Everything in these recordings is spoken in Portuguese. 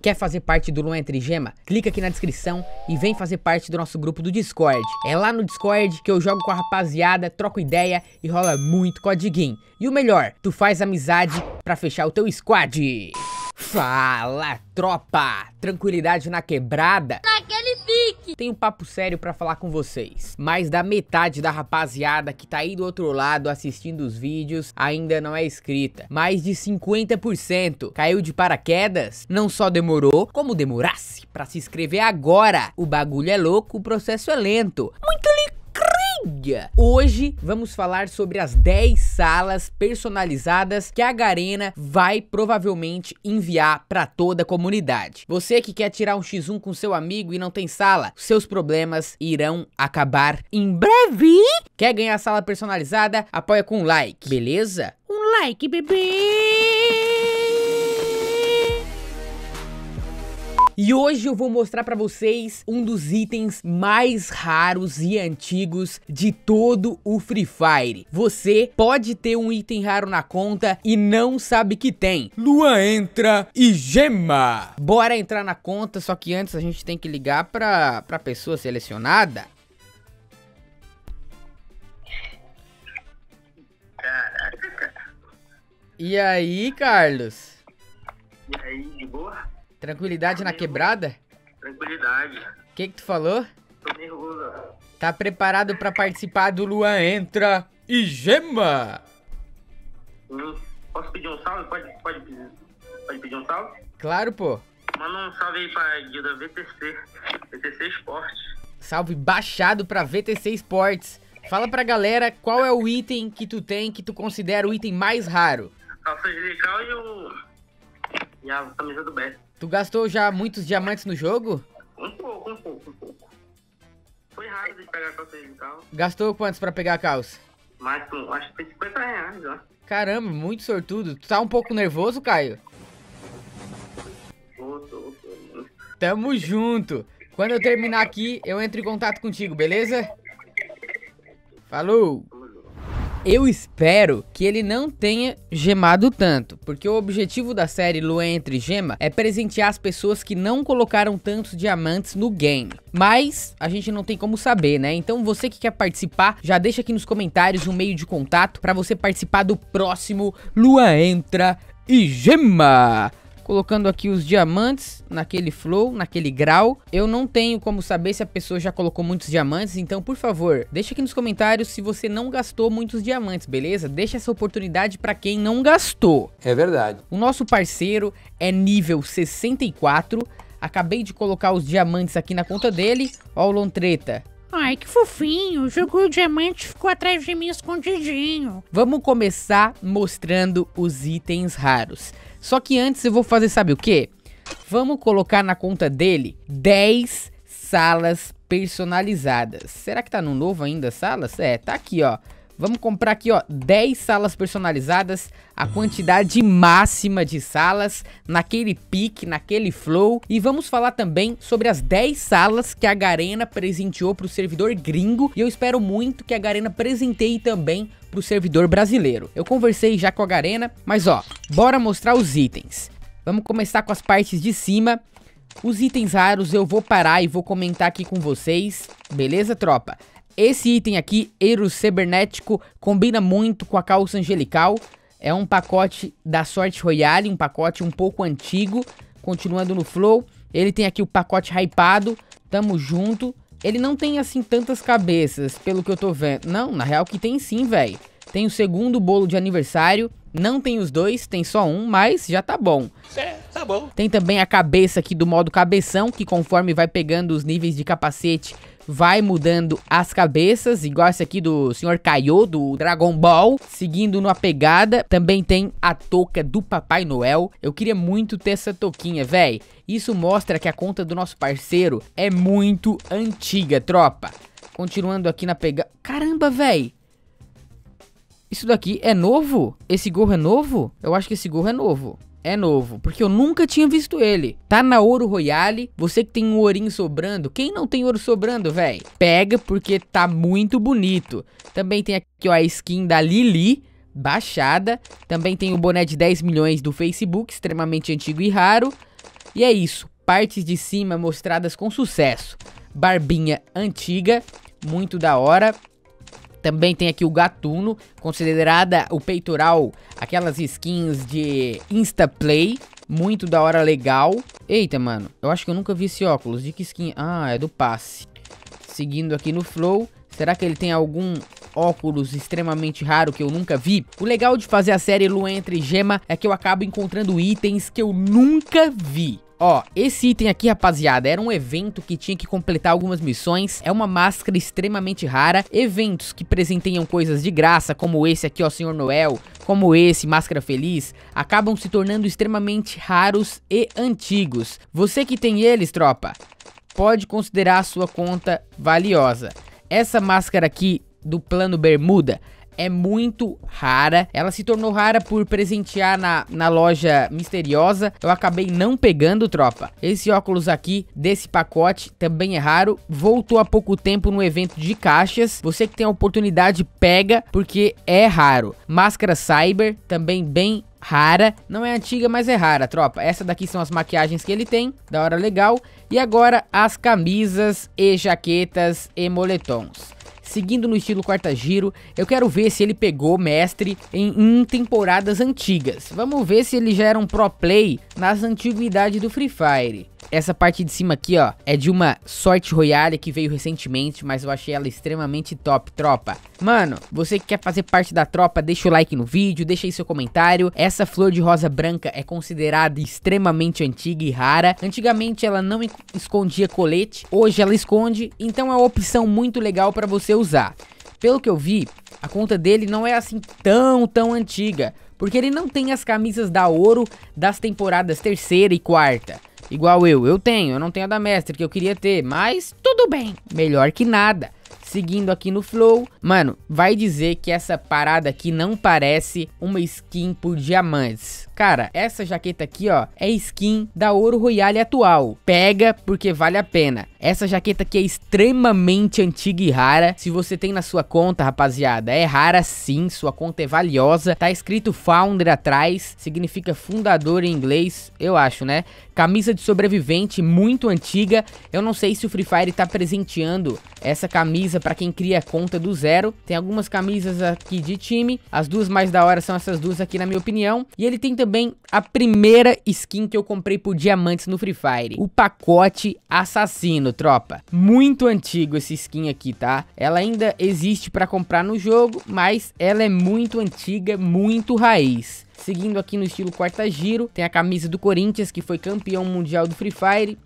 Quer fazer parte do Luan Entre Gema? Clica aqui na descrição e vem fazer parte do nosso grupo do Discord. É lá no Discord que eu jogo com a rapaziada, troco ideia e rola muito codiguinho. E o melhor, tu faz amizade pra fechar o teu squad. Fala, tropa! Tranquilidade na quebrada? Na tem um papo sério para falar com vocês. Mas da metade da rapaziada que tá aí do outro lado assistindo os vídeos ainda não é inscrita. Mais de 50% caiu de paraquedas? Não só demorou, como demorasse para se inscrever agora. O bagulho é louco, o processo é lento. Muito lindo Hoje vamos falar sobre as 10 salas personalizadas que a Garena vai provavelmente enviar para toda a comunidade. Você que quer tirar um X1 com seu amigo e não tem sala, seus problemas irão acabar em breve. Quer ganhar sala personalizada? Apoia com um like, beleza? Um like, bebê! E hoje eu vou mostrar para vocês um dos itens mais raros e antigos de todo o Free Fire. Você pode ter um item raro na conta e não sabe que tem. Lua entra e gema. Bora entrar na conta, só que antes a gente tem que ligar pra, para pessoa selecionada. Caraca, E aí, Carlos? E aí, de boa? Tranquilidade na quebrada? Tranquilidade. O que, que tu falou? Tô nervoso. Tá preparado pra participar do Luan Entra e Gema? Hum, posso pedir um salve? Pode, pode, pode pedir um salve? Claro, pô. Manda um salve aí pra Guilda VTC, VTC Esportes. Salve baixado pra VTC Esportes. Fala pra galera qual é o item que tu tem que tu considera o item mais raro. Calça angelical e o. E a camisa do Beto. Tu gastou já muitos diamantes no jogo? Um pouco, um pouco, um pouco. Foi raro de pegar a calça tal. Gastou quantos pra pegar a calça? Mais, acho que foi 50 reais, ó. Caramba, muito sortudo. Tu tá um pouco nervoso, Caio? Tô, tô, tô. Tamo junto. Quando eu terminar aqui, eu entro em contato contigo, beleza? Falou! Eu espero que ele não tenha gemado tanto, porque o objetivo da série Lua entre Gema é presentear as pessoas que não colocaram tantos diamantes no game. Mas a gente não tem como saber, né? Então você que quer participar, já deixa aqui nos comentários um meio de contato para você participar do próximo Lua Entra e Gema colocando aqui os diamantes naquele flow, naquele grau. Eu não tenho como saber se a pessoa já colocou muitos diamantes, então por favor, deixa aqui nos comentários se você não gastou muitos diamantes, beleza? Deixa essa oportunidade para quem não gastou. É verdade. O nosso parceiro é nível 64. Acabei de colocar os diamantes aqui na conta dele. Ó o Lontreta. Ai, que fofinho. Jogou o diamante e ficou atrás de mim escondidinho. Vamos começar mostrando os itens raros. Só que antes eu vou fazer sabe o quê? Vamos colocar na conta dele 10 salas personalizadas. Será que tá no novo ainda salas? É, tá aqui, ó. Vamos comprar aqui, ó, 10 salas personalizadas, a quantidade máxima de salas, naquele pique, naquele flow. E vamos falar também sobre as 10 salas que a Garena presenteou para o servidor gringo. E eu espero muito que a Garena presenteie também para o servidor brasileiro. Eu conversei já com a Garena, mas ó, bora mostrar os itens. Vamos começar com as partes de cima. Os itens raros eu vou parar e vou comentar aqui com vocês, beleza tropa? Esse item aqui, Eros Cibernético, combina muito com a calça angelical. É um pacote da Sorte Royale, um pacote um pouco antigo. Continuando no flow, ele tem aqui o pacote hypado, tamo junto. Ele não tem assim tantas cabeças, pelo que eu tô vendo. Não, na real que tem sim, velho. Tem o segundo bolo de aniversário, não tem os dois, tem só um, mas já tá bom. É, tá bom. Tem também a cabeça aqui do modo cabeção, que conforme vai pegando os níveis de capacete, vai mudando as cabeças, igual esse aqui do Sr. Kaiô, do Dragon Ball, seguindo numa pegada. Também tem a touca do Papai Noel. Eu queria muito ter essa touquinha, véi. Isso mostra que a conta do nosso parceiro é muito antiga, tropa. Continuando aqui na pegada... Caramba, véi! Isso daqui é novo? Esse gorro é novo? Eu acho que esse gorro é novo é novo, porque eu nunca tinha visto ele. Tá na Ouro Royale, você que tem um ourinho sobrando, quem não tem ouro sobrando, velho? Pega porque tá muito bonito. Também tem aqui ó, a skin da Lili, baixada. Também tem o boné de 10 milhões do Facebook, extremamente antigo e raro. E é isso, partes de cima mostradas com sucesso. Barbinha antiga, muito da hora. Também tem aqui o Gatuno, considerada o peitoral, aquelas skins de Instaplay, muito da hora legal. Eita, mano, eu acho que eu nunca vi esse óculos, de que skin? Ah, é do passe. Seguindo aqui no Flow, será que ele tem algum óculos extremamente raro que eu nunca vi. O legal de fazer a série Lua entre Gema é que eu acabo encontrando itens que eu nunca vi. Ó, esse item aqui, rapaziada, era um evento que tinha que completar algumas missões. É uma máscara extremamente rara. Eventos que presenteiam coisas de graça, como esse aqui, ó, Senhor Noel, como esse, Máscara Feliz, acabam se tornando extremamente raros e antigos. Você que tem eles, tropa, pode considerar a sua conta valiosa. Essa máscara aqui do plano Bermuda é muito rara. Ela se tornou rara por presentear na, na loja misteriosa. Eu acabei não pegando, tropa. Esse óculos aqui, desse pacote, também é raro. Voltou há pouco tempo no evento de caixas. Você que tem a oportunidade, pega, porque é raro. Máscara Cyber, também bem rara. Não é antiga, mas é rara, tropa. Essa daqui são as maquiagens que ele tem, da hora legal. E agora as camisas e jaquetas e moletons seguindo no estilo quarta giro. Eu quero ver se ele pegou mestre em, em temporadas antigas. Vamos ver se ele já era um pro play nas antiguidades do Free Fire. Essa parte de cima aqui, ó, é de uma sorte royale que veio recentemente, mas eu achei ela extremamente top, tropa. Mano, você que quer fazer parte da tropa, deixa o like no vídeo, deixa aí seu comentário. Essa flor de rosa branca é considerada extremamente antiga e rara. Antigamente ela não escondia colete, hoje ela esconde, então é uma opção muito legal para você usar. Pelo que eu vi, a conta dele não é assim tão, tão antiga, porque ele não tem as camisas da Ouro das temporadas terceira e quarta. Igual eu, eu tenho, eu não tenho a da mestre que eu queria ter, mas tudo bem, melhor que nada. Seguindo aqui no Flow, mano, vai dizer que essa parada aqui não parece uma skin por diamantes. Cara, essa jaqueta aqui, ó, é skin da Ouro Royale atual. Pega porque vale a pena. Essa jaqueta aqui é extremamente antiga e rara. Se você tem na sua conta, rapaziada, é rara sim, sua conta é valiosa. Tá escrito Founder atrás, significa fundador em inglês, eu acho, né? Camisa de sobrevivente muito antiga. Eu não sei se o Free Fire tá presenteando essa camisa camisa para quem cria conta do zero. Tem algumas camisas aqui de time. As duas mais da hora são essas duas aqui, na minha opinião. E ele tem também a primeira skin que eu comprei por diamantes no Free Fire. O pacote assassino, tropa. Muito antigo esse skin aqui, tá? Ela ainda existe para comprar no jogo, mas ela é muito antiga, muito raiz. Seguindo aqui no estilo quarta giro, tem a camisa do Corinthians, que foi campeão mundial do Free Fire.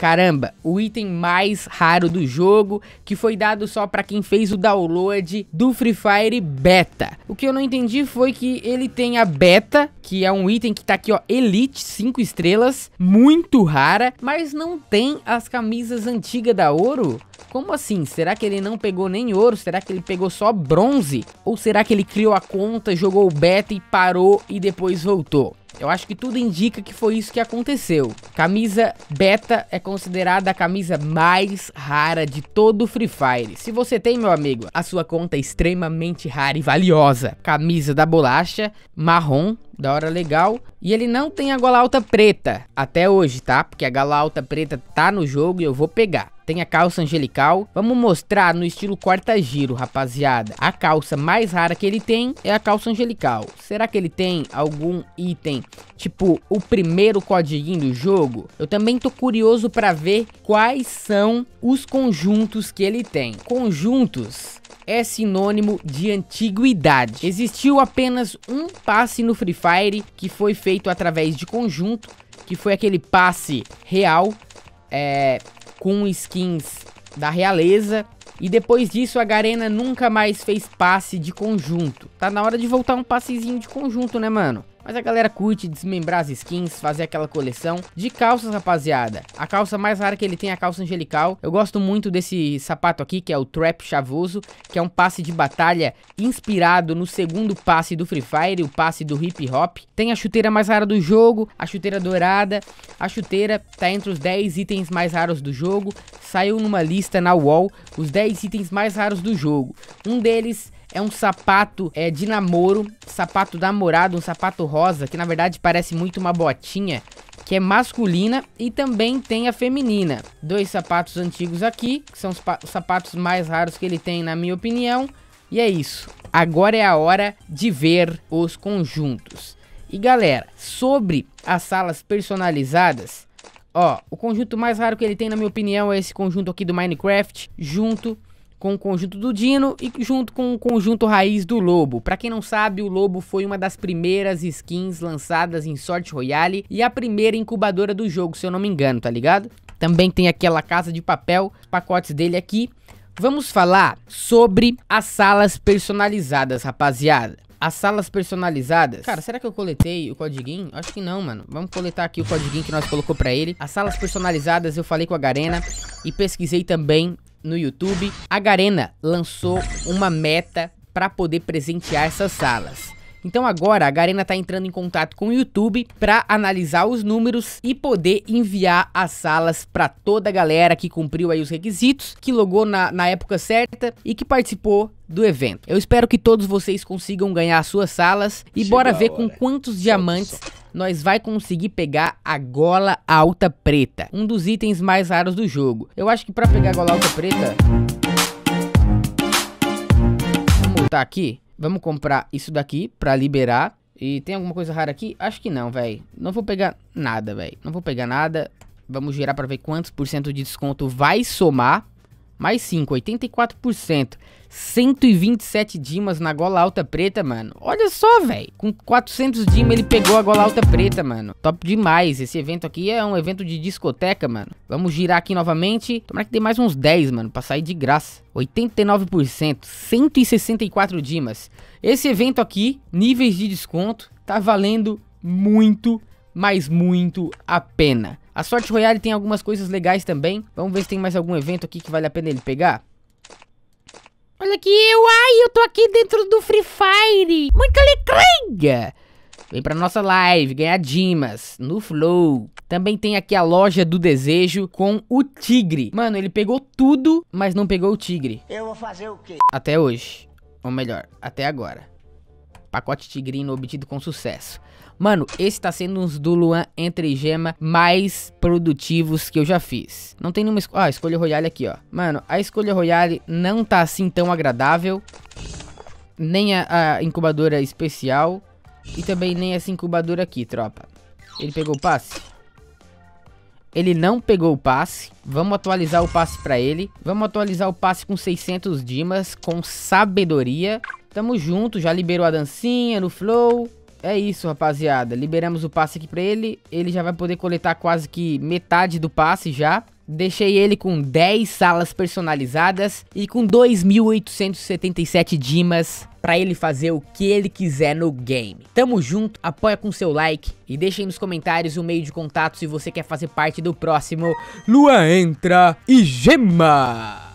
Caramba, o item mais raro do jogo, que foi dado só para quem fez o download do Free Fire Beta. O que eu não entendi foi que ele tem a Beta, que é um item que tá aqui, ó, Elite 5 estrelas, muito rara, mas não tem as camisas antigas da Ouro. Como assim? Será que ele não pegou nem ouro? Será que ele pegou só bronze? Ou será que ele criou a conta, jogou o beta e parou e depois voltou? Eu acho que tudo indica que foi isso que aconteceu. Camisa beta é considerada a camisa mais rara de todo o Free Fire. Se você tem, meu amigo, a sua conta é extremamente rara e valiosa. Camisa da bolacha, marrom, da hora legal. E ele não tem a gola alta preta até hoje, tá? Porque a gola alta preta tá no jogo e eu vou pegar. Tem a calça angelical. Vamos mostrar no estilo quarta giro, rapaziada. A calça mais rara que ele tem é a calça angelical. Será que ele tem algum item, tipo o primeiro codiguinho do jogo? Eu também tô curioso para ver quais são os conjuntos que ele tem. Conjuntos é sinônimo de antiguidade. Existiu apenas um passe no Free Fire Fire, que foi feito através de conjunto, que foi aquele passe real, é, com skins da realeza. E depois disso, a Garena nunca mais fez passe de conjunto. Tá na hora de voltar um passezinho de conjunto, né, mano? Mas a galera curte desmembrar as skins, fazer aquela coleção de calças, rapaziada. A calça mais rara que ele tem é a calça angelical. Eu gosto muito desse sapato aqui, que é o Trap Chavoso, que é um passe de batalha inspirado no segundo passe do Free Fire, o passe do Hip Hop. Tem a chuteira mais rara do jogo, a chuteira dourada. A chuteira tá entre os 10 itens mais raros do jogo. Saiu numa lista na UOL os 10 itens mais raros do jogo. Um deles é um sapato é, de namoro, sapato da namorada, um sapato rosa, que na verdade parece muito uma botinha, que é masculina e também tem a feminina. Dois sapatos antigos aqui, que são os, os sapatos mais raros que ele tem, na minha opinião. E é isso. Agora é a hora de ver os conjuntos. E galera, sobre as salas personalizadas, ó, o conjunto mais raro que ele tem, na minha opinião, é esse conjunto aqui do Minecraft, junto com o conjunto do Dino e junto com o conjunto raiz do Lobo. Para quem não sabe, o Lobo foi uma das primeiras skins lançadas em Sorte Royale e a primeira incubadora do jogo, se eu não me engano, tá ligado? Também tem aquela casa de papel, pacotes dele aqui. Vamos falar sobre as salas personalizadas, rapaziada. As salas personalizadas. Cara, será que eu coletei o codiguinho? Acho que não, mano. Vamos coletar aqui o codiguinho que nós colocou pra ele. As salas personalizadas eu falei com a Garena e pesquisei também no YouTube, a Garena lançou uma meta para poder presentear essas salas. Então agora a Garena está entrando em contato com o YouTube para analisar os números e poder enviar as salas para toda a galera que cumpriu aí os requisitos, que logou na, na época certa e que participou do evento. Eu espero que todos vocês consigam ganhar suas salas e Chega bora ver com quantos diamantes nós vai conseguir pegar a gola alta preta, um dos itens mais raros do jogo. Eu acho que para pegar a gola alta preta, vamos voltar aqui. Vamos comprar isso daqui pra liberar. E tem alguma coisa rara aqui? Acho que não, velho. Não vou pegar nada, velho. Não vou pegar nada. Vamos girar pra ver quantos por cento de desconto vai somar. Mais 5, 84%. 127 dimas na gola alta preta, mano. Olha só, velho. Com 400 dimas ele pegou a gola alta preta, mano. Top demais. Esse evento aqui é um evento de discoteca, mano. Vamos girar aqui novamente. Tomara que dê mais uns 10, mano, pra sair de graça. 89%, 164 dimas. Esse evento aqui, níveis de desconto, tá valendo muito, mas muito a pena. A sorte royale tem algumas coisas legais também. Vamos ver se tem mais algum evento aqui que vale a pena ele pegar. Olha aqui, eu, ai, eu tô aqui dentro do Free Fire. Muita alegria. Vem pra nossa live, ganhar Dimas no Flow. Também tem aqui a loja do desejo com o tigre. Mano, ele pegou tudo, mas não pegou o tigre. Eu vou fazer o quê? Até hoje. Ou melhor, até agora. Pacote tigrino obtido com sucesso. Mano, esse tá sendo uns do Luan entre gema mais produtivos que eu já fiz. Não tem nenhuma escolha. Ah, escolha Royale aqui, ó. Mano, a escolha Royale não tá assim tão agradável. Nem a, a incubadora especial. E também nem essa incubadora aqui, tropa. Ele pegou o passe? Ele não pegou o passe. Vamos atualizar o passe pra ele. Vamos atualizar o passe com 600 dimas, com sabedoria. Tamo junto, já liberou a dancinha no flow. É isso, rapaziada. Liberamos o passe aqui pra ele. Ele já vai poder coletar quase que metade do passe já. Deixei ele com 10 salas personalizadas e com 2.877 dimas para ele fazer o que ele quiser no game. Tamo junto, apoia com seu like e deixa aí nos comentários o meio de contato se você quer fazer parte do próximo Lua Entra e Gema!